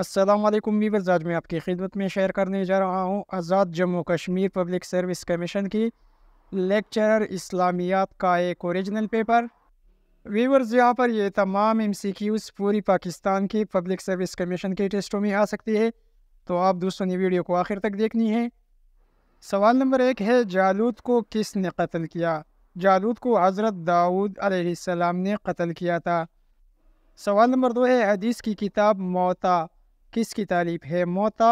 Aslam viewers आज मैं आपकी खिदमत में शेयर करने जा रहा हूँ Azad Jammu Kashmir public service commission की लेक्चरर इस्लामियात का एक ओरिजिनल पेपर वीवर्स यहाँ पर ये तमाम एम सी क्यूज़ पूरी पाकिस्तान की पब्लिक सर्विस कमीशन के टेस्टों में आ सकती है तो आप दोस्तों ने वीडियो को आखिर तक देखनी है सवाल नंबर एक है जालूद को किसने कत्ल किया जालूद को हज़रत दाऊद अलैहिस्सलाम ने कत्ल किया था सवाल नंबर दो है हदीस की किताब मौता किसकी तारीफ है मोता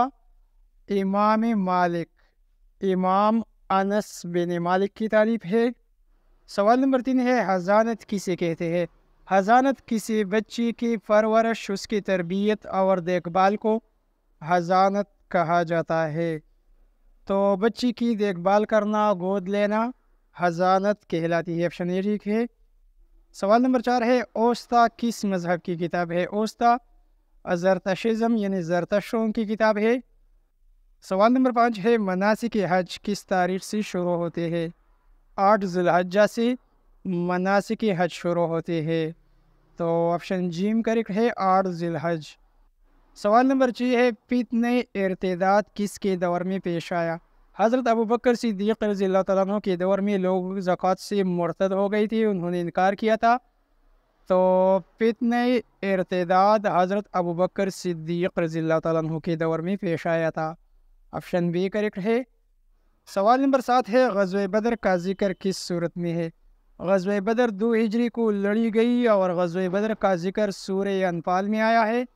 इमाम मालिक इमाम अनस बिन मालिक की तारीफ है सवाल नंबर तीन है हजानत किसे कहते हैं हजानत किसी बच्चे की परवरश उसकी तरबियत और देखभाल को हजानत कहा जाता है तो बच्चे की देखभाल करना गोद लेना हजानत कहलाती है ऑप्शन ये ठीक है सवाल नंबर चार है ओस्ता किस मज़हब की किताब है ओस्ता और यानी जरतशों की किताब है सवाल नंबर पाँच है मनासिक हज किस तारीख से शुरू होते हैं आठ जुल्हजा से मनासिक हज शुरू होते हैं तो ऑप्शन जीम करेक्ट है आठ जुल्हज सवाल नंबर छः है फितने इरतदाद किसके दौर में पेश आया हज़रत अबू बकर सिद्दीक तुम के दौर में लोग जक़ात से मरतद हो गई थी उन्होंने इनकार किया था तो फितन इरतदाद हज़रत अबू बकर सिद्दीक रज़ी तु के दौर में पेश आया था ऑप्शन बी करेक्ट है सवाल नंबर सात है गज़ बदर का जिक्र किस सूरत में है गज़ बदर दो हिजरी को लड़ी गई और गज़ बदर का जिक्र सूर अनफाल में आया है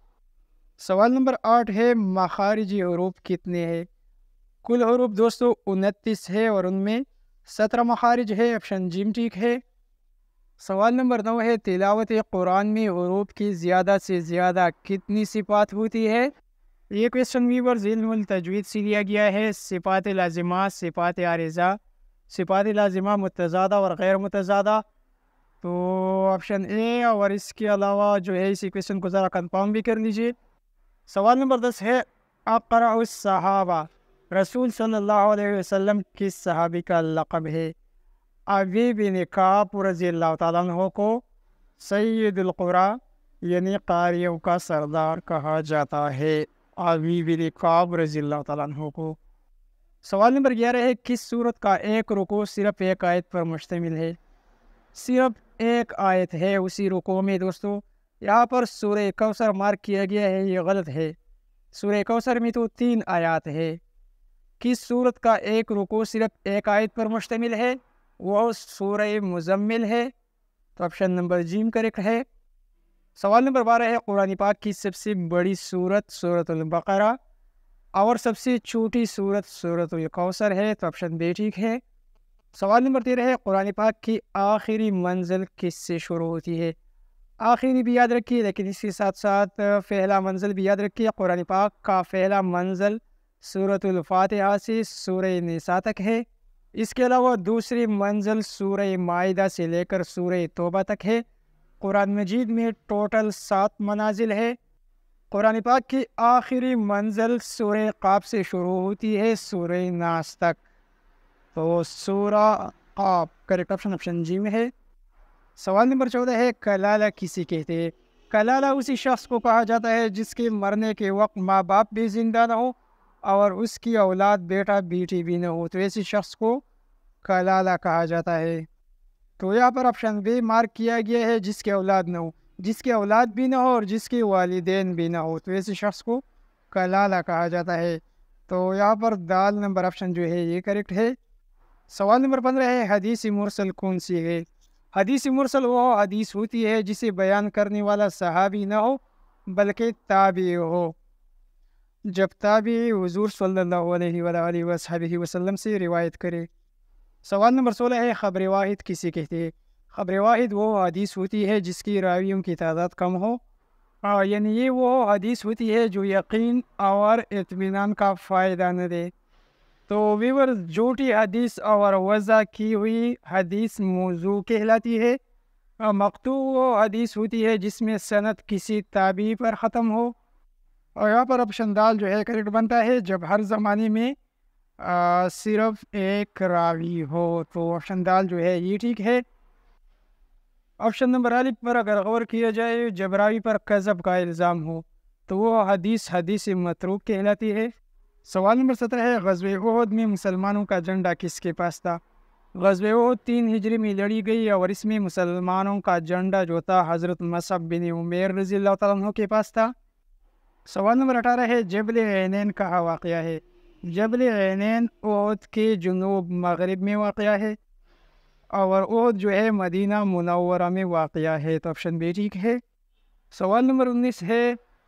सवाल नंबर आठ है मखारजी हरूप कितने हैं कुल हरूप दोस्तों उनतीस है और उनमें सत्रह मखारज है ऑप्शन जिम ठीक है सवाल नंबर नौ है तिलावत कुरान में रूप की ज़्यादा से ज़्यादा कितनी सिपात होती है ये क्वेश्चन वीवर तजवीज़ से लिया गया है सिपात लाजिमा सिपात आरज़ा सिपात लाजिमा मतजादा और गैर मतजादा तो ऑप्शन ए और इसके अलावा जो है इसी क्वेश्चन को ज़रा कन्फर्म भी कर लीजिए सवाल नंबर दस है आप सहाबा रसूल सल्लल्लाहु अलैहि वसल्लम किस सहाबी का लक़ब है अभी बिन काब रजी अल्लाह को सैदुल्कुरा यानी कारियों का सरदार कहा जाता है अभी बिन काब रजी अल्लाह को सवाल नंबर ग्यारह है किस सूरत का एक रुको सिर्फ एक आयत पर मुश्तमिल है सिर्फ एक आयत है उसी रुको में दोस्तों यहाँ पर सूर्य कौसर मार्क किया गया है ये गलत है सूर्य कौसर में तो तीन आयात है किस सूरत का एक रुको सिर्फ एक आयत पर मुश्तमिल है वो सूर मुजम्मिल है तो ऑप्शन नंबर जीम करेक्ट है सवाल नंबर बारह है कुरान पाक की सबसे बड़ी सूरत सूरतबकरा और सबसे छोटी सूरत कौसर है तो ऑप्शन बे ठीक है सवाल नंबर तेरह है कुरान पाक की आखिरी मंजिल किस से शुरू होती है आखिरी भी याद रखिए लेकिन इसके साथ साथ पहला मंजिल भी याद रखिए कुरान पाक का पहला मंजिल सूरतलफातहा से सूर नसा तक है इसके अलावा दूसरी मंजिल सूर्य माहा से लेकर सूर्य तोबा तक है कुरान मजीद में टोटल सात मनाजिल है कुरान पाक की आखिरी मंजिल सूर्य काब से शुरू होती है सूर्य नास तक तो सूरा काब करेक्ट ऑप्शन ऑप्शन जी में है सवाल नंबर चौदह है कलाला किसी कहते हैं कलाला उसी शख्स को कहा जाता है जिसके मरने के वक्त माँ बाप भी जिंदा ना हो और उसकी औलाद बेटा बेटी भी न हो तो ऐसे शख्स को कलाला कहा जाता है तो यहाँ पर ऑप्शन बी मार्क किया गया है जिसके औलाद न हो जिसके औलाद भी ना हो और जिसके वालदेन भी ना हो तो ऐसे शख्स को कलाला कहा जाता है तो यहाँ पर दाल नंबर ऑप्शन जो है ये करेक्ट है सवाल नंबर पंद्रह है हदीस मुरसल कौन सी है हदीस मुरसल वो हदीस होती है जिसे बयान करने वाला सहाबी ना हो बल्कि ताबी हो जब तभी हजूर सल्ला वसलम से रिवायत करे सवाल नंबर सोलह है ख़बर वाहिद किसे कहते हैं ख़बर वाहिद वो हदीस होती है जिसकी रावियों की तादाद कम हो और यानी ये वो हदीस होती है जो यकीन और इतमान का फ़ायदा न दे तो वीवर जोटी हदीस और वज़ा की हुई हदीस मौजू कहलाती है मकतू वो हदीस होती है जिसमें सनत किसी ताबी पर ख़त्म हो और यहाँ पर दाल जो है करेक्ट बनता है जब हर ज़माने में आ, सिर्फ एक रावी हो तो ऑप्शन दाल जो है ये ठीक है ऑप्शन नंबर अलिफ पर अगर गौर किया जाए जब रावी पर कज़ब का इल्ज़ाम हो तो वो हदीस हदीस मतरूक कहलाती है सवाल नंबर सत्रह है गजब वहद में मुसलमानों का झंडा किसके पास था गजब उहद तीन हिजरी में लड़ी गई और इसमें मुसलमानों का झंडा जो था हज़रत मसब बिन उमेर रज़ी अल्लाह के पास था सवाल नंबर अठारह है जबल एनैन कहाँ वाक़ है जबल एनैन ओद के जनूब मगरब में वाक़ है और ओद जो है मदीना मुनवरा में वाक़ है तो ऑप्शन बी ठीक है सवाल नंबर उन्नीस है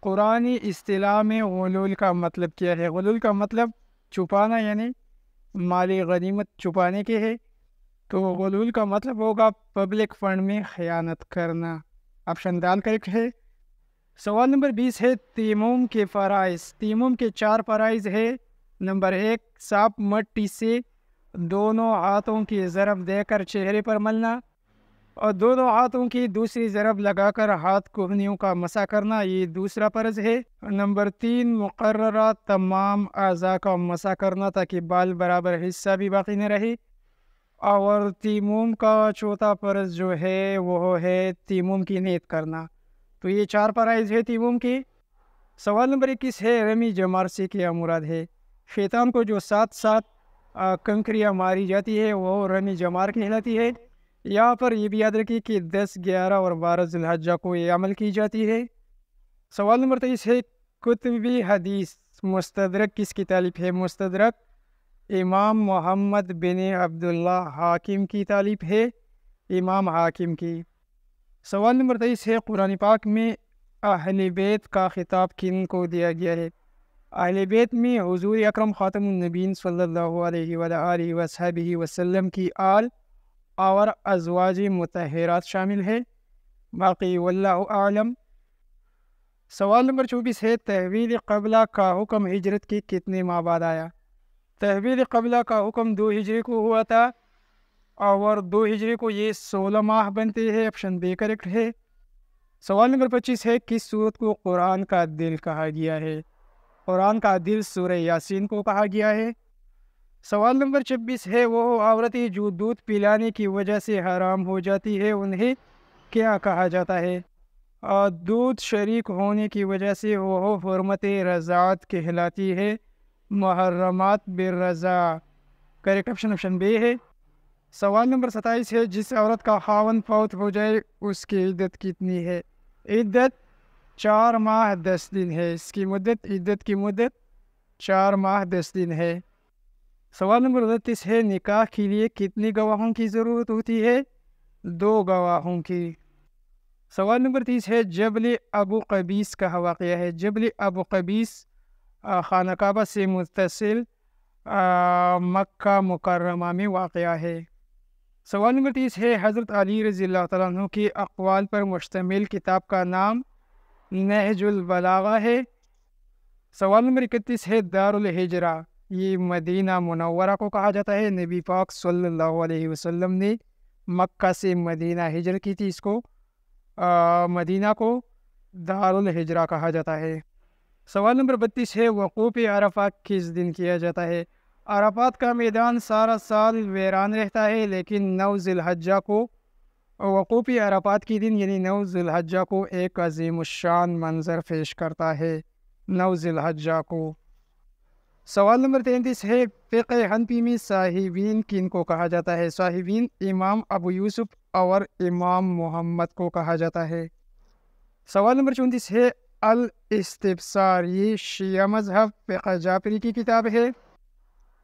कुरानी असलाह में गलूल का मतलब क्या है गलूल का मतलब छुपाना यानी माली गनीमत छुपाने के है तो गलूल का मतलब होगा पब्लिक फ़ंड में ख़यानत करना ऑप्शन डाल करेक्ट है सवाल नंबर बीस है तीमोम के फ़राइज़ तीमोम के चार फ़राइज़ है नंबर एक साप मट्टी से दोनों हाथों की ज़रब देकर चेहरे पर मलना और दोनों हाथों की दूसरी ज़रब लगाकर हाथ कोहनियों का मसा करना ये दूसरा फ़र्ज़ है नंबर तीन मुकर तमाम अज़ा का मसा करना ताकि बाल बराबर हिस्सा भी बाकी न रहे और तीमूम का चौथा फ़र्ज़ जो है वह है तीमूम की नीत करना तो ये चार प्राइज़ है तीमूम की सवाल नंबर इक्कीस है रमी जमारसी की मुराद है शैतान को जो साथ साथ कंकरियाँ मारी जाती है वो रमी जमार कहलाती है यहाँ पर ये भी याद रखिए कि दस ग्यारह और बारह जिलहजा को ये अमल की जाती है सवाल नंबर तेईस है कुतबी हदीस किस किसकी तालीफ है मुस्तरक इमाम मोहम्मद बिन अब्दुल्ला हाकिम की तालीफ है इमाम हाकिम की सवाल नंबर तेईस है कुरान पाक में अहल बैत का खिताब किन को दिया गया है अहल बैत में हजूर अक्रम ख़ातमनबीन सल्ला वसहब वसम की आल और अजवाज मतहरात शामिल है बाकी वल्लम सवाल नंबर चौबीस है तहवील कबला का हुक्म हिजरत के कितने माह बाद आया तहवील कबला का हुक्म दो हिजरे को हुआ था और दो हिजरे को ये सोलह माह बनते हैं ऑप्शन बे करेक्ट है सवाल नंबर पच्चीस है किस सूरत को कुरान का दिल कहा गया है कुरान का दिल सूर्य यासिन को कहा गया है सवाल नंबर छब्बीस है वो औरतें जो दूध पिलाने की वजह से हराम हो जाती है उन्हें क्या कहा जाता है दूध शरीक होने की वजह से वह हरमत रज़ात कहलाती है महरमात रज़ा करेक्ट ऑप्शन ऑप्शन बे है सवाल नंबर सत्ताईस है जिस औरत का हावन फौत हो जाए उसकी इद्दत कितनी है इद्दत चार माह दस दिन है इसकी मुद्दत इद्दत की मुद्दत चार माह दस दिन है सवाल नंबर उनतीस है निकाह के लिए कितनी गवाहों की ज़रूरत होती है दो गवाहों की सवाल नंबर तीस है जबल अबू कबीस का वाक़ है जबल अबू कबीस खानकाबा से मुतसिल मक्का मुकरमा में वाक़ है सवाल नंबर तीस है हज़रत अली रज़ी तु के अकवाल पर मुश्तमिल किताब का नाम नहजुलबलावा है सवाल नंबर इकतीस है दारजरा ये मदीना मुनवरा को कहा जाता है नबी पाक सल्लल्लाहु अलैहि वसल्लम ने मक्का से मदीना हिजर की थी इसको आ, मदीना को दारुल हिजरा कहा जाता है सवाल नंबर बत्तीस है वक़ूफ़ अरफा किस दिन किया जाता है अराफात का मैदान सारा साल वेरान रहता है लेकिन नौ जिलहजा को वकूफ़ी अराफात के दिन यानी नौ जिलहजा को एक अजीम शान मंज़र पेश करता है नौ जिलहजा को सवाल नंबर तैंतीस है फ़िक हनफी में साहिबीन किन को कहा जाता है साहिबीन इमाम अबू यूसुफ और इमाम मोहम्मद को कहा जाता है सवाल नंबर चौंतीस है अल इस्तफसार ये शिया मजहब फ़िक जाफरी की किताब है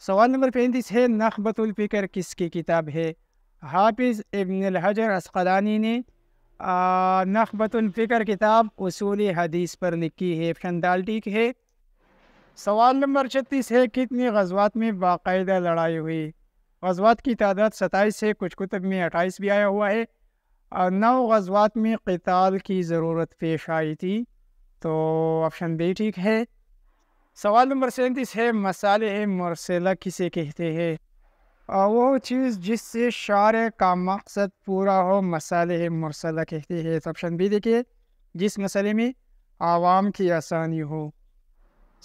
सवाल नंबर पैंतीस है नखबतुल्फ़िक्र किसकी किताब है हाफिज़ इबन हजर असकलानी ने नखबतुल्फ़िक्र किताब उसूल हदीस पर लिखी है फंदाल ठीक है सवाल नंबर छत्तीस है कितनी गजवात में बाकायदा लड़ाई हुई गजवात की तादाद सताईस है कुछ कुतब में अट्ठाईस भी आया हुआ है और नौ गजवात में कताल की ज़रूरत पेश आई थी तो ऑप्शन बी ठीक है सवाल नंबर सैंतीस है मसाले मरसला किसे कहते हैं और वो चीज़ जिससे शार का मकसद पूरा हो मसाले मरसला कहते हैं ऑप्शन भी देखिए जिस मसले में आवाम की आसानी हो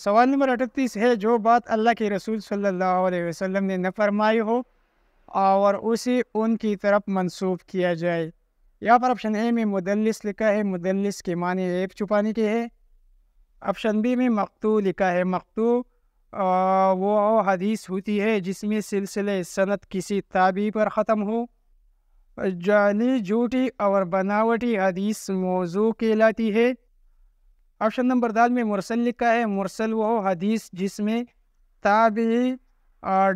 सवाल नंबर अठतीस है जो बात अल्लाह के रसूल सल्लल्लाहु अलैहि वसल्लम ने न फरमाई हो और उसे उनकी तरफ मंसूब किया जाए यहाँ पर ऑप्शन ए में मुदलिस लिखा है मुदलिस के माने ऐप छुपाने के है ऑप्शन बी में मकतू लिखा है मकतू वो हदीस होती है जिसमें सिलसिले सनत किसी ताबी पर ख़त्म हो जानी झूठी और बनावटी हदीस मौजू कहलाती है ऑप्शन नंबर दाल में मुरसल लिखा है मुरसल वो हदीस जिसमें ताबी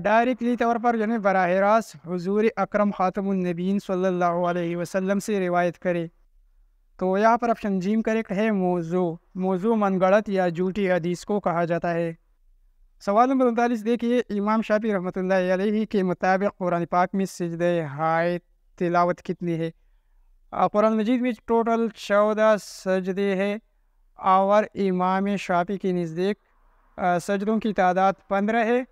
डायरेक्टली तौर पर है बरह रास्त हजूर अक्रम ख़ातमनबीन सल्ला वसम से रिवायत करे तो यहाँ पर ऑप्शन जीम करेक्ट है मौजू मौजू गढ़त या झूठी हदीस को कहा जाता है सवाल नंबर उनतालीस देखिए इमाम शाफी रहमत अलैहि के मुताबिक कुरान पाक में सजद हाय तिलावत कितनी है कुरान मजीद में टोटल चौदह सजदे है और इमाम शाफी के नज़दीक सजदों की तादाद पंद्रह है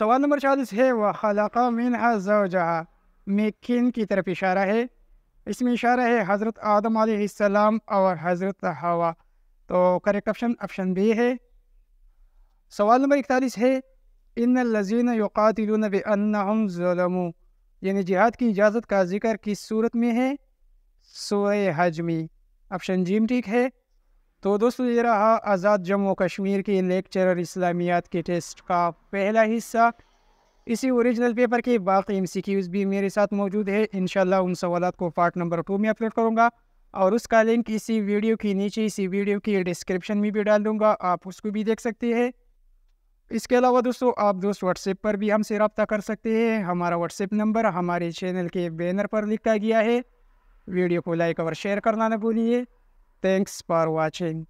सवाल नंबर चालीस है वह हलाका मिन जहा में किन की तरफ इशारा है इसमें इशारा है हज़रत आदम आसमाम और हज़रत हवा तो करेक्ट ऑप्शन ऑप्शन बी है सवाल नंबर इकतालीस है इन लजीन युकातिलून यानी जिहाद की इजाज़त का जिक्र किस सूरत में है सोए हजमी ऑप्शन जीम ठीक है तो दोस्तों ये रहा आज़ाद जम्मू कश्मीर के लेक्चरर इस्लामियात के टेस्ट का पहला हिस्सा इसी ओरिजिनल पेपर के बाकी एमसीक्यूज भी मेरे साथ मौजूद है इनशाला उन सवाल को पार्ट नंबर टू में अपलोड करूँगा और उसका लिंक इसी वीडियो के नीचे इसी वीडियो के डिस्क्रिप्शन में भी डाल दूँगा आप उसको भी देख सकते हैं इसके अलावा दोस्तों आप दोस्त व्हाट्सएप पर भी हमसे रब्ता कर सकते हैं हमारा व्हाट्सएप नंबर हमारे चैनल के बैनर पर लिखा गया है वीडियो को लाइक और शेयर करना ना भूलिए थैंक्स फॉर वॉचिंग